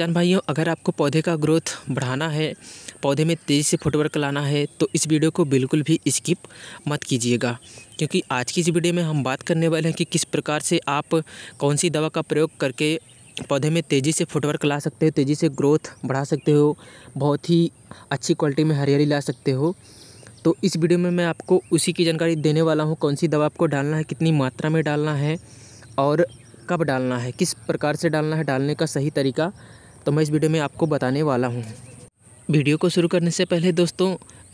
किसान भाइयों अगर आपको पौधे का ग्रोथ बढ़ाना है पौधे में तेज़ी से फुटवर्क लाना है तो इस वीडियो को बिल्कुल भी स्किप मत कीजिएगा क्योंकि आज की इस वीडियो में हम बात करने वाले हैं कि किस प्रकार से आप कौन सी दवा का प्रयोग करके पौधे में तेज़ी से फुटवर्क ला सकते हो तेज़ी से ग्रोथ बढ़ा सकते हो बहुत ही अच्छी क्वालिटी में हरियाली ला सकते हो तो इस वीडियो में मैं आपको उसी की जानकारी देने वाला हूँ कौन सी दवा आपको डालना है कितनी मात्रा में डालना है और कब डालना है किस प्रकार से डालना है डालने का सही तरीका तो मैं इस वीडियो में आपको बताने वाला हूँ वीडियो को शुरू करने से पहले दोस्तों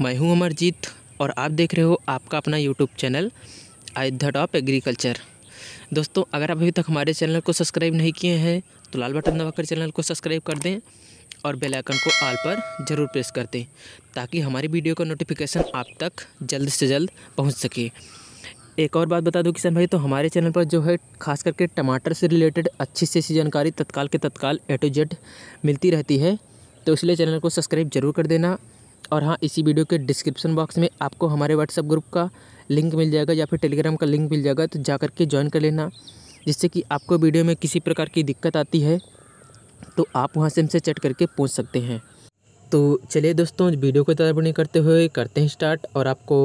मैं हूँ अमरजीत और आप देख रहे हो आपका अपना YouTube channel Ayodhya top agriculture दोस्तों अगर आप अभी तक हमारे चैनल को सब्सक्राइब नहीं किए हैं तो लाल बटन दबाकर चैनल को सब्सक्राइब कर दें और बेल आइकन को आल पर ज़रूर प्रेस कर दें ताकि हमारी वीडियो का नोटिफिकेशन आप तक जल्द से जल्द पहुंच सके एक और बात बता दूं किसान भाई तो हमारे चैनल पर जो है खास करके टमाटर से रिलेटेड अच्छी से अच्छी जानकारी तत्काल के तत्काल ए टू जेड मिलती रहती है तो इसलिए चैनल को सब्सक्राइब जरूर कर देना और हाँ इसी वीडियो के डिस्क्रिप्शन बॉक्स में आपको हमारे व्हाट्सअप ग्रुप का लिंक मिल जाएगा या फिर टेलीग्राम का लिंक मिल जाएगा तो जा के ज्वाइन कर लेना जिससे कि आपको वीडियो में किसी प्रकार की दिक्कत आती है तो आप वहाँ से हमसे चैट करके पूछ सकते हैं तो चलिए दोस्तों वीडियो को तैयार नहीं करते हुए करते हैं स्टार्ट और आपको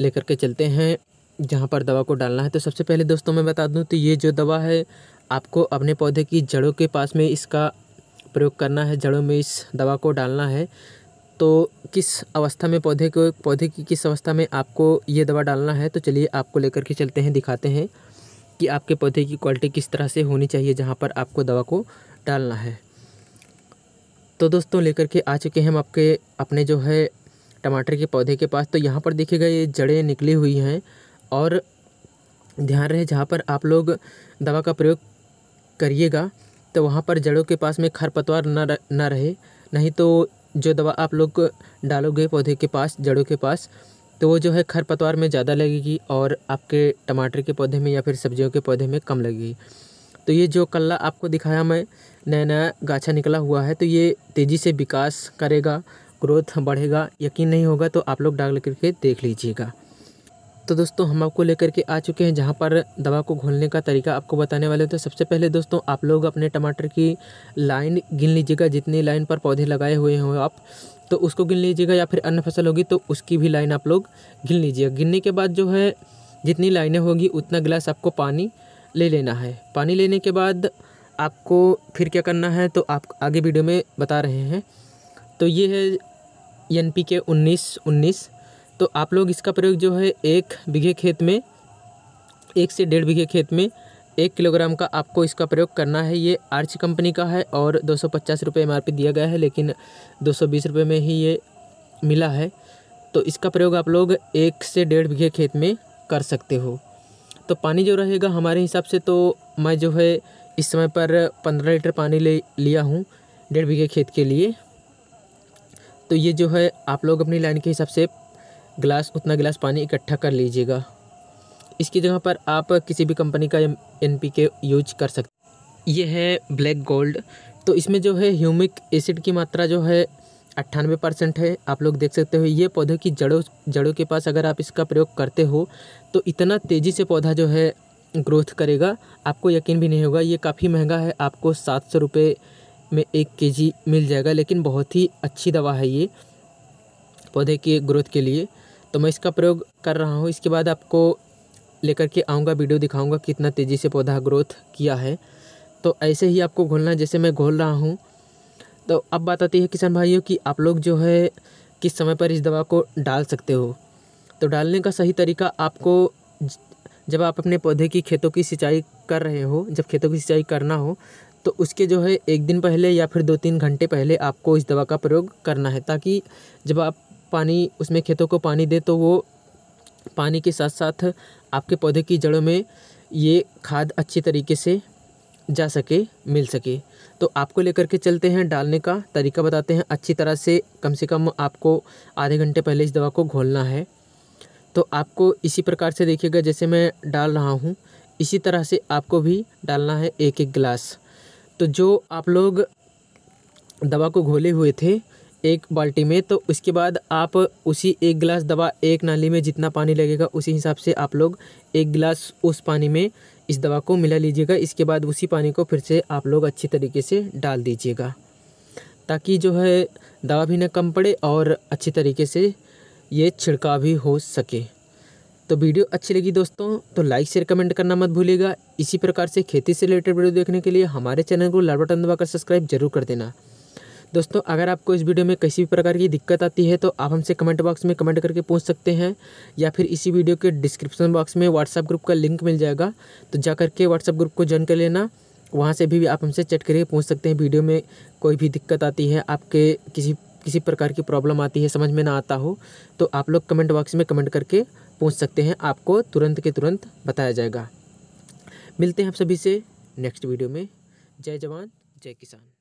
लेकर के चलते हैं जहाँ पर दवा को डालना है तो सबसे पहले दोस्तों मैं बता दूँ तो ये जो दवा है आपको अपने पौधे की जड़ों के पास में इसका प्रयोग करना है जड़ों में इस दवा को डालना है तो किस अवस्था में पौधे को पौधे की किस अवस्था में आपको ये दवा डालना है तो चलिए आपको लेकर के चलते हैं दिखाते हैं कि आपके पौधे की क्वालिटी किस तरह से होनी चाहिए जहाँ पर आपको दवा को डालना है तो दोस्तों लेकर के आ चुके हैं हम आपके अपने जो है टमाटर के पौधे के पास तो यहाँ पर देखिएगा ये जड़ें निकली हुई हैं और ध्यान रहे जहाँ पर आप लोग दवा का प्रयोग करिएगा तो वहाँ पर जड़ों के पास में खरपतवार न न रहे नहीं तो जो दवा आप लोग डालोगे पौधे के पास जड़ों के पास तो वो जो है खरपतवार में ज़्यादा लगेगी और आपके टमाटर के पौधे में या फिर सब्जियों के पौधे में कम लगेगी तो ये जो कल्ला आपको दिखाया मैं नया नया गाछा निकला हुआ है तो ये तेज़ी से विकास करेगा ग्रोथ बढ़ेगा यकीन नहीं होगा तो आप लोग डाल करके देख लीजिएगा तो दोस्तों हम आपको लेकर के आ चुके हैं जहाँ पर दवा को घोलने का तरीका आपको बताने वाले तो सबसे पहले दोस्तों आप लोग अपने टमाटर की लाइन गिन लीजिएगा जितनी लाइन पर पौधे लगाए हुए हों आप तो उसको गिन लीजिएगा या फिर अन्य फसल होगी तो उसकी भी लाइन आप लोग गिन लीजिएगा गिनने के बाद जो है जितनी लाइनें होगी उतना गिलास आपको पानी ले लेना है पानी लेने के बाद आपको फिर क्या करना है तो आप आगे वीडियो में बता रहे हैं तो ये है एन पी के उन्नीस उन्नीस तो आप लोग इसका प्रयोग जो है एक बीघे खेत में एक से डेढ़ बीघे खेत में एक किलोग्राम का आपको इसका प्रयोग करना है ये आर्च कंपनी का है और दो सौ पचास रुपये एम दिया गया है लेकिन दो सौ बीस रुपये में ही ये मिला है तो इसका प्रयोग आप लोग एक से डेढ़ बीघे खेत में कर सकते हो तो पानी जो रहेगा हमारे हिसाब से तो मैं जो है इस समय पर पंद्रह लीटर पानी ले लिया हूँ डेढ़ बीघे खेत के लिए तो ये जो है आप लोग अपनी लाइन के हिसाब से ग्लास उतना गिलास पानी इकट्ठा कर लीजिएगा इसकी जगह पर आप किसी भी कंपनी का एन के यूज कर सकते ये है ब्लैक गोल्ड तो इसमें जो है ह्यूमिक एसिड की मात्रा जो है अट्ठानवे परसेंट है आप लोग देख सकते हो ये पौधे की जड़ों जड़ों के पास अगर आप इसका प्रयोग करते हो तो इतना तेज़ी से पौधा जो है ग्रोथ करेगा आपको यकीन भी नहीं होगा ये काफ़ी महंगा है आपको सात सौ रुपये में एक के मिल जाएगा लेकिन बहुत ही अच्छी दवा है ये पौधे के ग्रोथ के लिए तो मैं इसका प्रयोग कर रहा हूँ इसके बाद आपको लेकर के आऊँगा वीडियो दिखाऊँगा कितना तेज़ी से पौधा ग्रोथ किया है तो ऐसे ही आपको घोलना जैसे मैं घोल रहा हूँ तो अब बात आती है किसान भाइयों की आप लोग जो है किस समय पर इस दवा को डाल सकते हो तो डालने का सही तरीका आपको जब आप अपने पौधे की खेतों की सिंचाई कर रहे हो जब खेतों की सिंचाई करना हो तो उसके जो है एक दिन पहले या फिर दो तीन घंटे पहले आपको इस दवा का प्रयोग करना है ताकि जब आप पानी उसमें खेतों को पानी दे तो वो पानी के साथ साथ आपके पौधे की जड़ों में ये खाद अच्छी तरीके से जा सके मिल सके तो आपको लेकर के चलते हैं डालने का तरीका बताते हैं अच्छी तरह से कम से कम आपको आधे घंटे पहले इस दवा को घोलना है तो आपको इसी प्रकार से देखिएगा जैसे मैं डाल रहा हूँ इसी तरह से आपको भी डालना है एक एक गिलास तो जो आप लोग दवा को घोले हुए थे एक बाल्टी में तो उसके बाद आप उसी एक गिलास दवा एक नाली में जितना पानी लगेगा उसी हिसाब से आप लोग एक गिलास उस पानी में इस दवा को मिला लीजिएगा इसके बाद उसी पानी को फिर से आप लोग अच्छी तरीके से डाल दीजिएगा ताकि जो है दवा भी ना कम पड़े और अच्छी तरीके से ये छिड़काव भी हो सके तो वीडियो अच्छी लगी दोस्तों तो लाइक शेयर कमेंट करना मत भूलिएगा इसी प्रकार से खेती से रिलेटेड वीडियो देखने के लिए हमारे चैनल को लाल बटन दबाकर सब्सक्राइब जरूर कर देना दोस्तों अगर आपको इस वीडियो में किसी भी प्रकार की दिक्कत आती है तो आप हमसे कमेंट बॉक्स में कमेंट करके पूछ सकते हैं या फिर इसी वीडियो के डिस्क्रिप्शन बॉक्स में व्हाट्सअप ग्रुप का लिंक मिल जाएगा तो जा करके व्हाट्सअप ग्रुप को ज्वाइन कर लेना वहाँ से भी आप हमसे चैट करके पूछ सकते हैं वीडियो में कोई भी दिक्कत आती है आपके किसी किसी प्रकार की प्रॉब्लम आती है समझ में ना आता हो तो आप लोग कमेंट बॉक्स में कमेंट करके पूछ सकते हैं आपको तुरंत के तुरंत बताया जाएगा मिलते हैं आप सभी से नेक्स्ट वीडियो में जय जवान जय किसान